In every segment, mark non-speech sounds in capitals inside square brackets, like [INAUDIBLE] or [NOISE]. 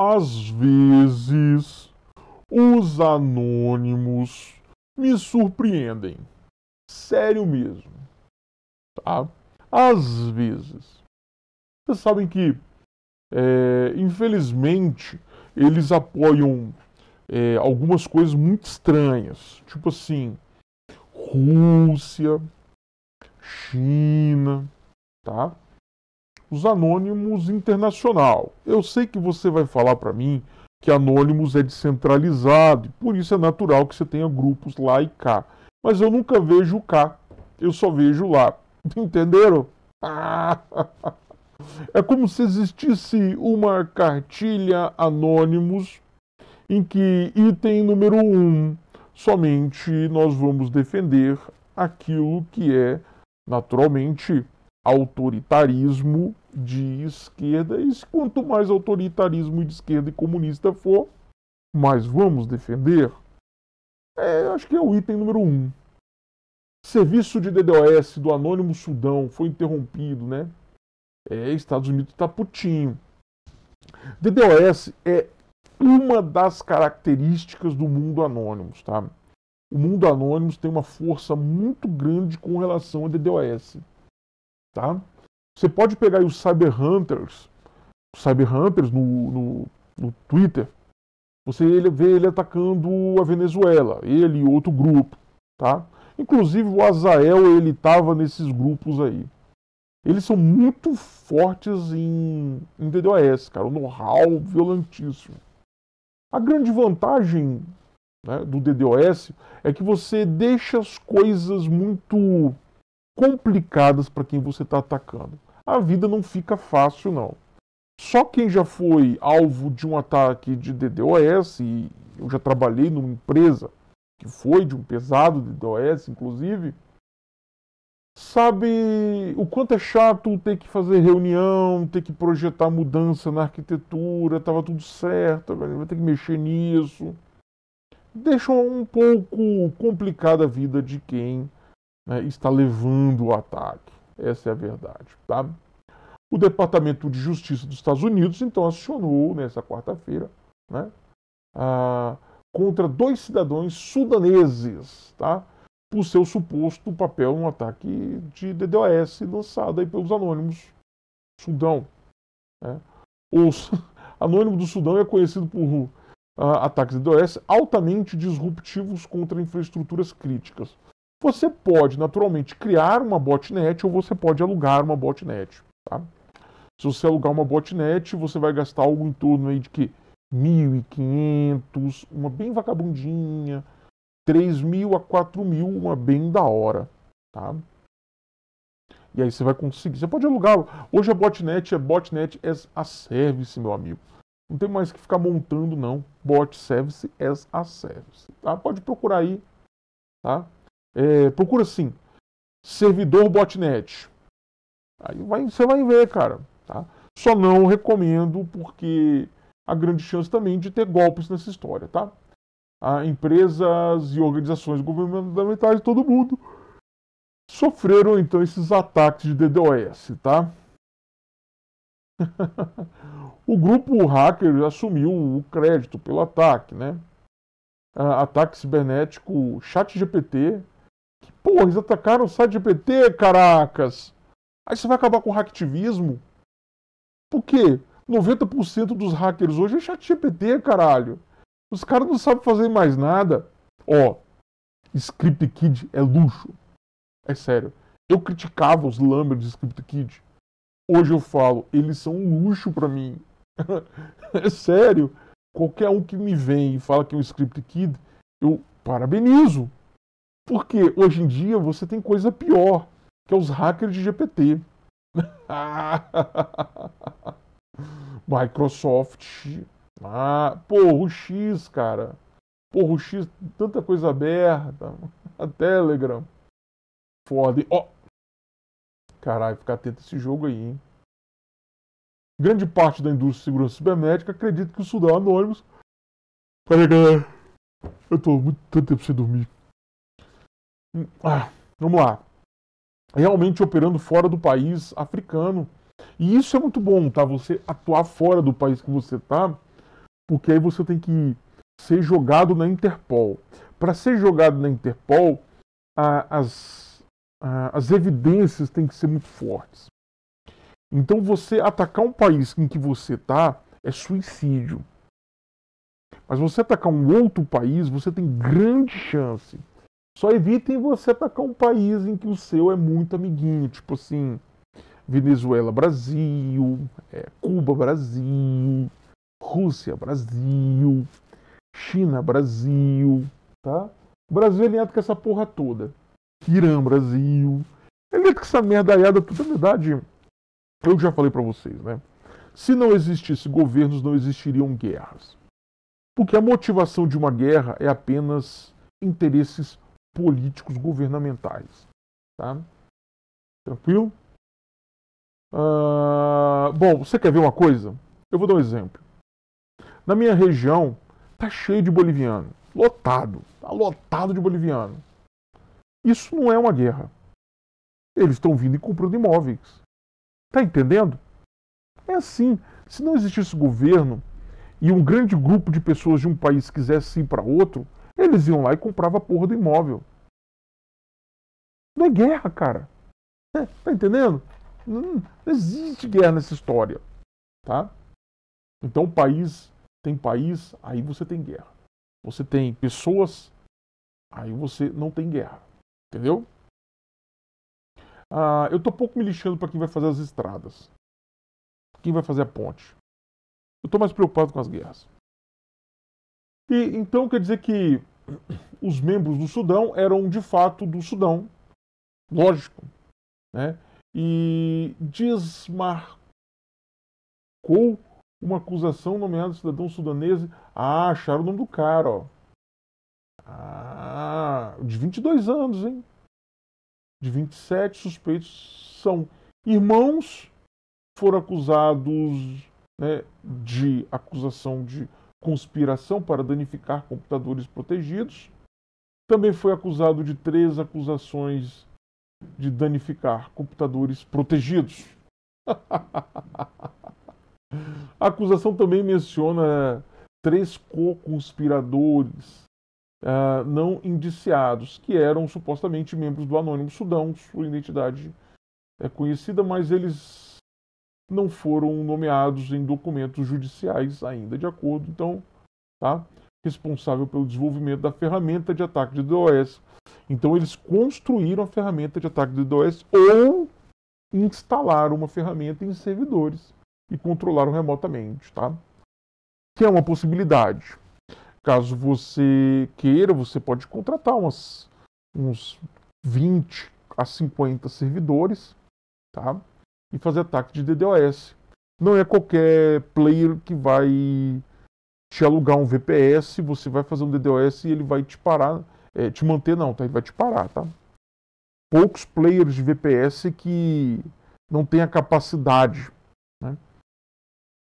Às vezes, os anônimos me surpreendem. Sério mesmo. Tá? Às vezes. Vocês sabem que, é, infelizmente, eles apoiam é, algumas coisas muito estranhas. Tipo assim, Rússia, China, tá? os Anônimos Internacional. Eu sei que você vai falar para mim que Anônimos é descentralizado, por isso é natural que você tenha grupos lá e cá. Mas eu nunca vejo cá, eu só vejo lá. [LAUGHS] Entenderam? [LAUGHS] É como se existisse uma cartilha Anônimos em que item número 1 um, somente nós vamos defender aquilo que é naturalmente autoritarismo de esquerda, e quanto mais autoritarismo de esquerda e comunista for, mais vamos defender. É, acho que é o item número um. Serviço de DDoS do Anônimo Sudão foi interrompido, né? É, Estados Unidos está putinho. DDoS é uma das características do mundo anônimo, tá? O mundo anônimo tem uma força muito grande com relação a DDoS. Tá? Você pode pegar os Cyber Hunters, os Cyber Hunters no, no, no Twitter, você ele, vê ele atacando a Venezuela, ele e outro grupo, tá? Inclusive o Azael, ele estava nesses grupos aí. Eles são muito fortes em, em DDoS, cara, um know-how violentíssimo. A grande vantagem né, do DDoS é que você deixa as coisas muito complicadas para quem você está atacando. A vida não fica fácil, não. Só quem já foi alvo de um ataque de DDoS, e eu já trabalhei numa empresa que foi de um pesado DDoS, inclusive, sabe o quanto é chato ter que fazer reunião, ter que projetar mudança na arquitetura, estava tudo certo, vai ter que mexer nisso. Deixa um pouco complicada a vida de quem né, está levando o ataque. Essa é a verdade. Tá? O Departamento de Justiça dos Estados Unidos, então, acionou nessa quarta-feira né, contra dois cidadãos sudaneses tá, por seu suposto papel no ataque de DDoS lançado aí pelos anônimos Sudão. Né. Os [LAUGHS] anônimo do Sudão é conhecido por uh, ataques de DOS altamente disruptivos contra infraestruturas críticas. Você pode, naturalmente, criar uma botnet ou você pode alugar uma botnet. Tá? Se você alugar uma botnet, você vai gastar algo em torno aí de que 1.500, uma bem vagabundinha, 3.000 a 4.000, uma bem da hora. Tá? E aí você vai conseguir. Você pode alugar. Hoje a botnet é botnet as a service, meu amigo. Não tem mais que ficar montando, não. Bot service as a service. Tá? Pode procurar aí. Tá? É, procura assim, servidor botnet. Aí vai, você vai ver, cara. Tá? Só não recomendo porque há grande chance também de ter golpes nessa história, tá? Há empresas e organizações governamentais, todo mundo, sofreram então esses ataques de DDoS, tá? [LAUGHS] o grupo hacker assumiu o crédito pelo ataque, né? Ah, ataque cibernético ChatGPT Porra, eles atacaram o site GPT, caracas! Aí você vai acabar com o hacktivismo? Por quê? 90% dos hackers hoje é chat GPT, caralho. Os caras não sabem fazer mais nada. Ó, Script Kid é luxo. É sério. Eu criticava os lambers de Script Kid. Hoje eu falo, eles são um luxo para mim. [LAUGHS] é sério. Qualquer um que me vem e fala que é um Script Kid, eu parabenizo. Porque hoje em dia você tem coisa pior, que é os hackers de GPT. [LAUGHS] Microsoft. Ah, porra, o X, cara. Porra, o X, tanta coisa aberta. [LAUGHS] A Telegram. Foda. Ó. Oh. Caralho, fica atento a esse jogo aí, hein? Grande parte da indústria de segurança cibernética acredita que o Sudão é Anônimos. Peraí, galera. Eu tô muito tanto tempo sem dormir. Ah, vamos lá. Realmente operando fora do país africano. E isso é muito bom, tá? Você atuar fora do país que você tá, porque aí você tem que ser jogado na Interpol. Para ser jogado na Interpol, a, as, a, as evidências têm que ser muito fortes. Então você atacar um país em que você tá é suicídio. Mas você atacar um outro país, você tem grande chance só evitem você atacar um país em que o seu é muito amiguinho, tipo assim, Venezuela, Brasil, é, Cuba, Brasil, Rússia, Brasil, China, Brasil, tá? O Brasil é alinhado com essa porra toda. Irã, Brasil. É alinhado com essa merdaiada é tudo. Na verdade, eu já falei para vocês, né? Se não existisse governos, não existiriam guerras. Porque a motivação de uma guerra é apenas interesses políticos governamentais. Tá? Tranquilo? Ah, bom, você quer ver uma coisa? Eu vou dar um exemplo. Na minha região, tá cheio de boliviano. Lotado. Tá lotado de boliviano. Isso não é uma guerra. Eles estão vindo e comprando imóveis. Tá entendendo? É assim. Se não existisse governo e um grande grupo de pessoas de um país quisesse ir para outro, eles iam lá e compravam a porra do imóvel. Não é guerra, cara. É, tá entendendo? Não, não existe guerra nessa história. Tá? Então, país tem país, aí você tem guerra. Você tem pessoas, aí você não tem guerra. Entendeu? Ah, eu tô pouco me lixando para quem vai fazer as estradas. Quem vai fazer a ponte. Eu tô mais preocupado com as guerras. E então quer dizer que os membros do Sudão eram de fato do Sudão, lógico, né? E desmarcou uma acusação nomeada cidadão sudanês. Ah, acharam o nome do cara, ó. Ah, de 22 anos, hein? De 27 suspeitos são irmãos, foram acusados né, de acusação de conspiração para danificar computadores protegidos. Também foi acusado de três acusações de danificar computadores protegidos. [LAUGHS] A acusação também menciona três co-conspiradores uh, não indiciados, que eram supostamente membros do Anônimo Sudão, sua identidade é conhecida, mas eles não foram nomeados em documentos judiciais ainda, de acordo, então, tá? responsável pelo desenvolvimento da ferramenta de ataque de DOS. Então, eles construíram a ferramenta de ataque de DOS ou instalaram uma ferramenta em servidores e controlaram remotamente, tá? Que é uma possibilidade. Caso você queira, você pode contratar umas, uns 20 a 50 servidores, tá? e fazer ataque de DDoS. Não é qualquer player que vai te alugar um VPS, você vai fazer um DDoS e ele vai te parar, é, te manter não, tá? Ele vai te parar, tá? Poucos players de VPS que não têm a capacidade, né?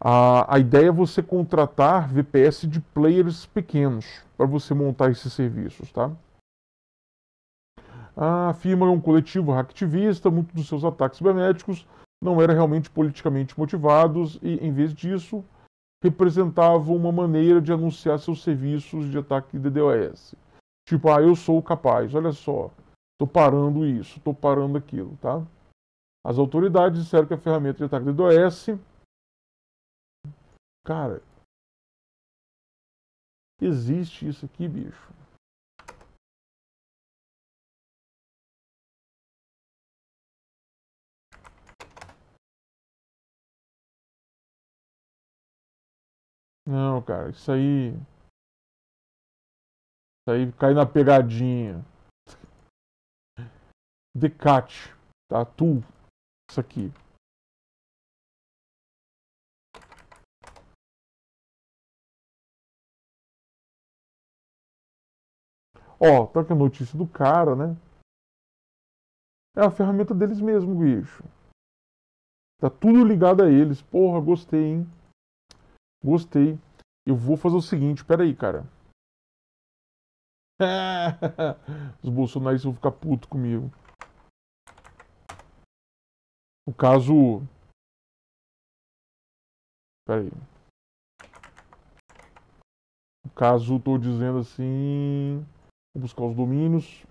A, a ideia é você contratar VPS de players pequenos para você montar esses serviços, tá? afirma é um coletivo hacktivista, muitos dos seus ataques cibernéticos não eram realmente politicamente motivados e, em vez disso, representavam uma maneira de anunciar seus serviços de ataque de DDoS. Tipo, ah, eu sou capaz, olha só, estou parando isso, estou parando aquilo, tá? As autoridades disseram que a ferramenta de ataque de DDoS... Cara, existe isso aqui, bicho. cara. Isso aí. Isso aí cai na pegadinha. Decate. Tá? Tu. Isso aqui. Ó, tá aqui a notícia do cara, né? É a ferramenta deles mesmo, bicho. Tá tudo ligado a eles. Porra, gostei, hein? Gostei. Eu vou fazer o seguinte, peraí, cara. [LAUGHS] Os bolsonaristas vão ficar putos comigo. O caso. Peraí. O caso, tô dizendo assim. Vou buscar os domínios.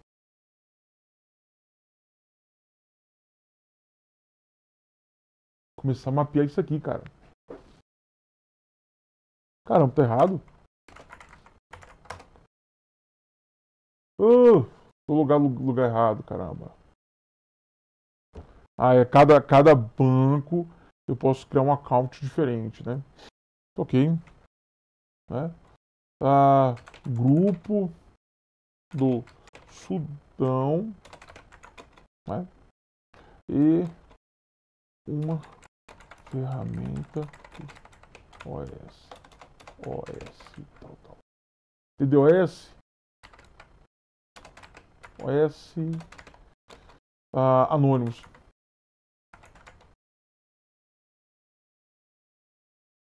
Começar a mapear isso aqui, cara. Caramba, tá errado. Uh, tô lugar, lugar errado, caramba. Ah, é cada, cada banco eu posso criar um account diferente, né? Ok. Né? Ah, grupo do Sudão. Né? E uma ferramenta OS. OS. Tal, tal. DDoS. É OS. É ah, anônimos.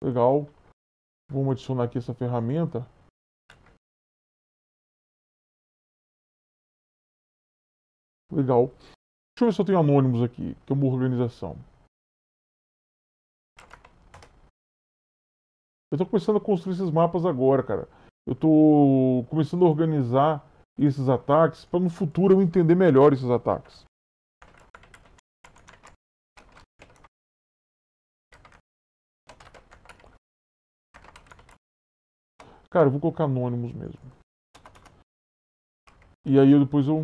Legal. Vamos adicionar aqui essa ferramenta. Legal. Deixa eu ver se eu tenho anônimos aqui, que é uma organização. Eu estou começando a construir esses mapas agora, cara. Eu estou começando a organizar esses ataques para no futuro eu entender melhor esses ataques. Cara, eu vou colocar anônimos mesmo. E aí eu depois eu...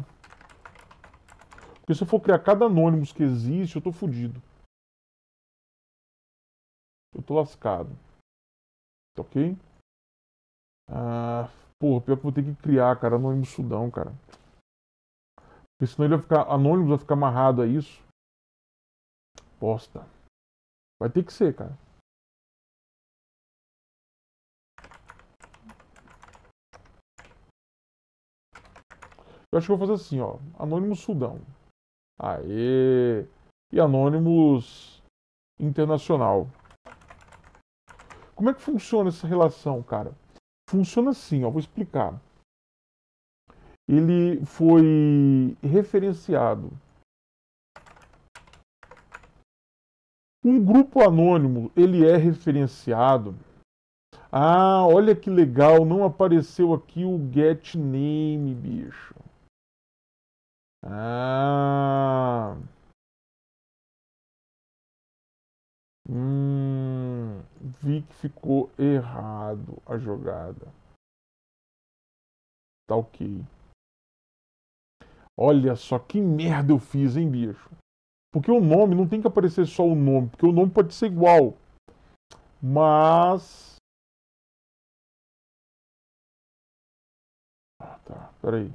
Porque se eu for criar cada anônimos que existe, eu tô fudido. Eu tô lascado. Ok? Ah, porra, pior que eu vou ter que criar, cara, anônimo Sudão, cara. Porque senão ele vai ficar. Anônimo vai ficar amarrado a isso. Bosta. Vai ter que ser, cara. Eu acho que eu vou fazer assim, ó. Anônimo Sudão. Aê! E Anônimos Internacional. Como é que funciona essa relação, cara? Funciona assim, ó, vou explicar. Ele foi referenciado. Um grupo anônimo, ele é referenciado. Ah, olha que legal, não apareceu aqui o get name, bicho. Ah, vi que ficou errado a jogada. Tá ok. Olha só que merda eu fiz, hein, bicho? Porque o nome não tem que aparecer só o nome, porque o nome pode ser igual. Mas. Ah, tá, peraí.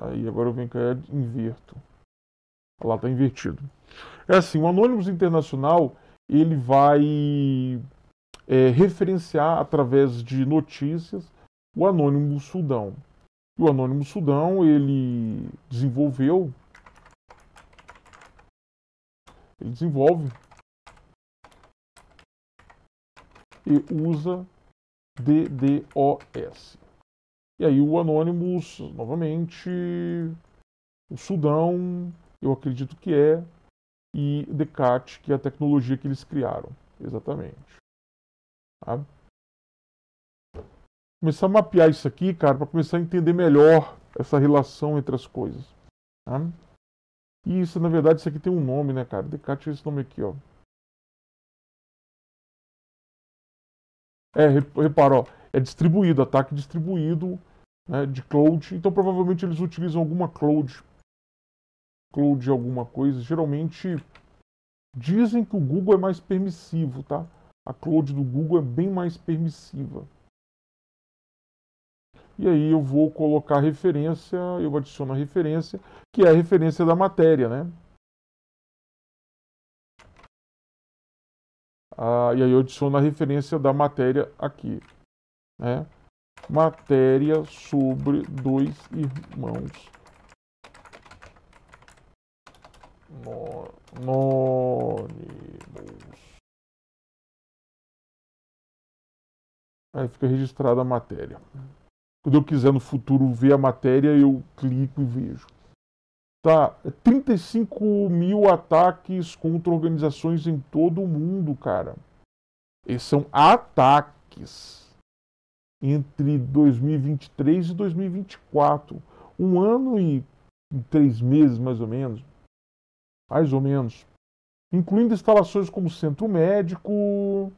Aí agora eu venho cá e inverto. Lá está invertido. É assim, o Anônimos Internacional, ele vai é, referenciar através de notícias o Anônimo Sudão. E o Anônimo Sudão, ele desenvolveu, ele desenvolve e usa DDoS. E aí o anônimo novamente, o Sudão, eu acredito que é. E Descartes, que é a tecnologia que eles criaram. Exatamente. Tá? Começar a mapear isso aqui, cara, para começar a entender melhor essa relação entre as coisas. Tá? E isso, na verdade, isso aqui tem um nome, né, cara? Descartes é esse nome aqui, ó. É, repara, ó, é distribuído, ataque distribuído né, de cloud. Então, provavelmente, eles utilizam alguma cloud de alguma coisa, geralmente dizem que o Google é mais permissivo, tá? A cloud do Google é bem mais permissiva. E aí eu vou colocar referência, eu adiciono a referência, que é a referência da matéria, né? Ah, e aí eu adiciono a referência da matéria aqui, né? Matéria sobre dois irmãos Aí fica registrada a matéria. Quando eu quiser no futuro ver a matéria, eu clico e vejo. Tá, 35 é mil ataques contra organizações em todo o mundo, cara. Esses são ataques entre 2023 e 2024. Um ano e três meses, mais ou menos mais ou menos, incluindo instalações como Centro Médico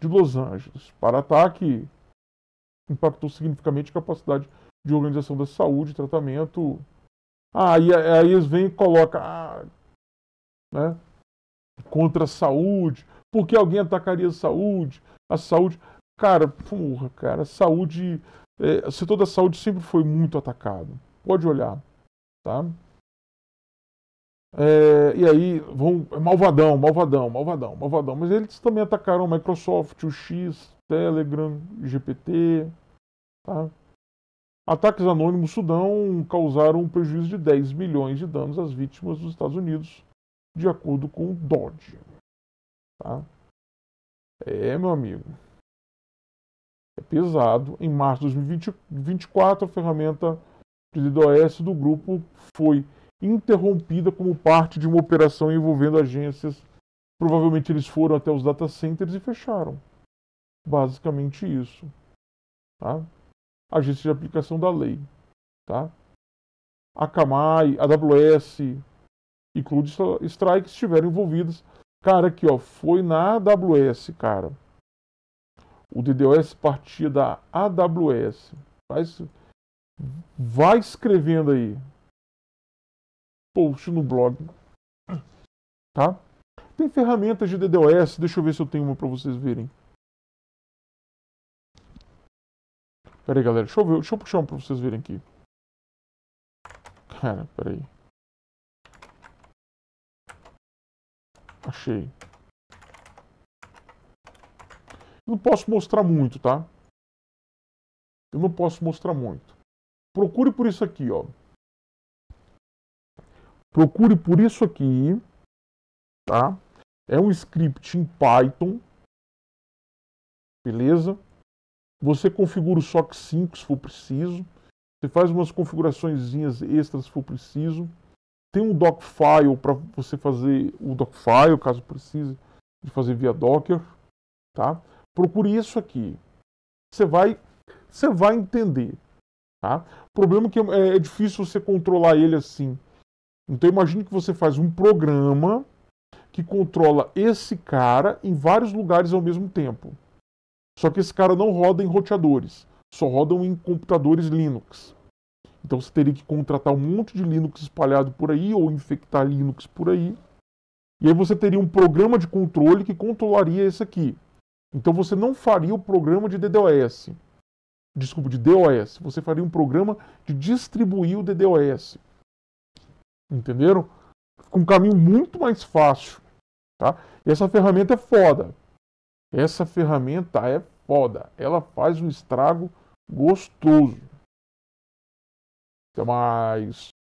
de Los Angeles. Para ataque, impactou significativamente a capacidade de organização da saúde, tratamento. Ah, e aí eles vêm e colocam ah, né, contra a saúde, porque alguém atacaria a saúde, a saúde. Cara, porra, cara, a saúde. É, o setor da saúde sempre foi muito atacado. Pode olhar, tá? É, e aí vão é malvadão, malvadão, malvadão, malvadão. Mas eles também atacaram Microsoft, o X, Telegram, GPT, tá? Ataques anônimos Sudão causaram um prejuízo de 10 milhões de danos às vítimas dos Estados Unidos, de acordo com o Dodge. Tá? É, meu amigo. É pesado. Em março de 2024, a ferramenta de DDoS do grupo foi interrompida como parte de uma operação envolvendo agências. Provavelmente eles foram até os data centers e fecharam. Basicamente isso. Tá? Agência de aplicação da lei. Tá? A Kamai, a AWS e Cloud Strike estiveram envolvidos. Cara, aqui ó, foi na AWS, cara. O DDoS partia da AWS. Vai, vai escrevendo aí post no blog. Tá? Tem ferramentas de DDoS, deixa eu ver se eu tenho uma para vocês verem. Pera aí, galera, deixa eu, ver, deixa eu puxar uma para vocês verem aqui. Cara, pera aí. Achei. Não posso mostrar muito, tá? Eu não posso mostrar muito. Procure por isso aqui, ó. Procure por isso aqui, tá? É um script em Python, beleza? Você configura o SOC 5 se for preciso. Você faz umas configurações extras se for preciso. Tem um docfile para você fazer o docfile, caso precise de fazer via Docker, tá? Procure isso aqui. Você vai, você vai entender, tá? O problema é que é, é difícil você controlar ele assim. Então imagine que você faz um programa que controla esse cara em vários lugares ao mesmo tempo. Só que esse cara não roda em roteadores, só rodam em computadores Linux. Então você teria que contratar um monte de Linux espalhado por aí ou infectar Linux por aí. E aí você teria um programa de controle que controlaria esse aqui. Então você não faria o programa de DDoS. Desculpa, de DOS. Você faria um programa de distribuir o DDoS. Entenderam? Fica um caminho muito mais fácil. Tá? E essa ferramenta é foda. Essa ferramenta é foda. Ela faz um estrago gostoso. Até mais.